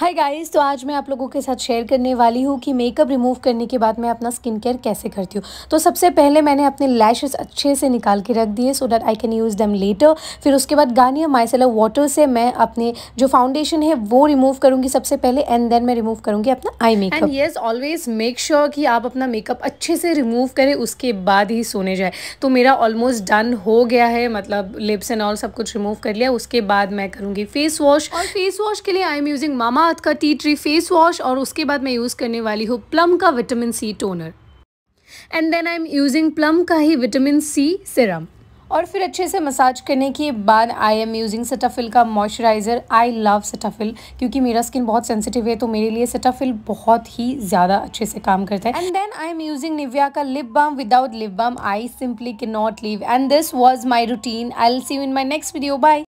hi guys तो आज मैं आप लोगों के साथ शेयर करने वाली हूँ कि मेकअप रिमूव करने के बाद मैं अपना स्किन केयर कैसे करती हूँ तो सबसे पहले मैंने अपने लैशेस अच्छे से निकाल के रख दिए so that I can use them later फिर उसके बाद गानिया माइसेला वाटर से मैं अपने जो फाउंडेशन है वो रिमूव करूँगी सबसे पहले एंड देन मैं रिमूव करूँगी अपना eye makeup and yes always make sure कि आप अपना मेकअप अच्छे से रिमूव करें उसके बाद ही सोने जाए तो मेरा ऑलमोस्ट डन हो गया है मतलब लिप्स एंड ऑल सब कुछ रिमूव कर लिया उसके बाद मैं करूँगी फेस वॉश और फेस वॉश के लिए आई एम यूजिंग मामा बात का टी ट्री फेस वॉश और उसके बाद मैं यूज़ करने वाली हूँ प्लम का vitamin C toner and then I am using Plum का ही विटामिन सी सिरम और फिर अच्छे से मसाज करने के बाद आई एम यूजिंग सेटाफिल का मॉइस्चराइज़र आई लव सेटाफिल क्योंकि मेरा स्किन बहुत सेंसिटिव है तो मेरे लिए सेटाफिल बहुत ही ज़्यादा अच्छे से काम करता है and then I am using Nivea का lip balm without lip balm I simply can not leave and this was my routine I'll see you in my next video bye